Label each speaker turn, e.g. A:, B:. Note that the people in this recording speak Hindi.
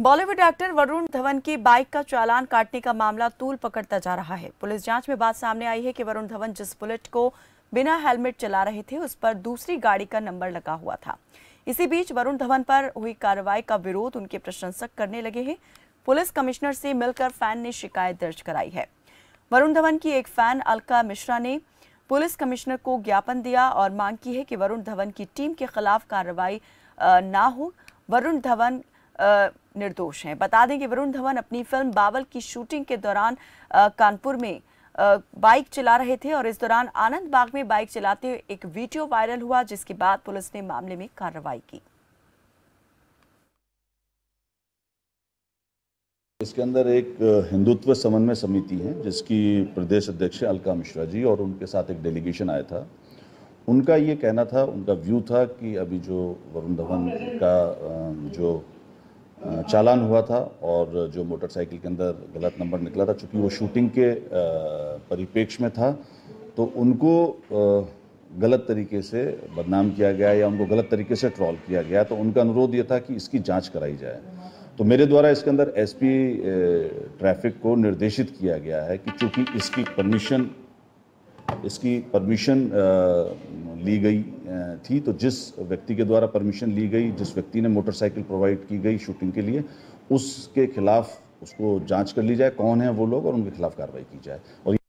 A: बॉलीवुड एक्टर वरुण धवन की बाइक का चालान काटने का मामला तूल पकड़ता जा रहा है पुलिस जांच में बात सामने आई है कि वरुण धवन जिस बुलेट को बिना हेलमेट चला रहे थे उस पर दूसरी गाड़ी का नंबर लगा हुआ था इसी बीच वरुण धवन पर हुई कार्रवाई का विरोध उनके प्रशंसक करने लगे हैं पुलिस कमिश्नर से मिलकर फैन ने शिकायत दर्ज कराई है वरुण धवन की एक फैन अलका मिश्रा ने पुलिस कमिश्नर को ज्ञापन दिया और मांग की है कि वरुण धवन की टीम के खिलाफ कार्रवाई ना हो वरुण धवन निर्दोष हैं बता दें कि वरुण धवन अपनी फिल्म बावल की शूटिंग के दौरान कानपुर में बाइक चला रहे थे और इस दौरान आनंद बाग में बाइक चलाते हुए एक वीडियो वायरल हुआ जिसके बाद पुलिस ने मामले में कार्रवाई की
B: इसके अंदर एक हिंदुत्व समन्वय समिति है जिसकी प्रदेश अध्यक्ष अलका मिश्रा जी और उनके साथ एक डेलीगेशन आया था उनका ये कहना था उनका व्यू था कि अभी जो वरुण धवन का जो चालान हुआ था और जो मोटरसाइकिल के अंदर गलत नंबर निकला था चूँकि वो शूटिंग के परिपेक्ष में था तो उनको गलत तरीके से बदनाम किया गया या उनको गलत तरीके से ट्रॉल किया गया तो उनका अनुरोध ये था कि इसकी जांच कराई जाए तो मेरे द्वारा इसके अंदर एसपी ट्रैफिक को निर्देशित किया गया है कि चूँकि इसकी परमिशन इसकी परमिशन ली गई थी तो जिस व्यक्ति के द्वारा परमिशन ली गई जिस व्यक्ति ने मोटरसाइकिल प्रोवाइड की गई शूटिंग के लिए उसके खिलाफ उसको जांच कर ली जाए कौन है वो लोग और उनके खिलाफ कार्रवाई की जाए
A: और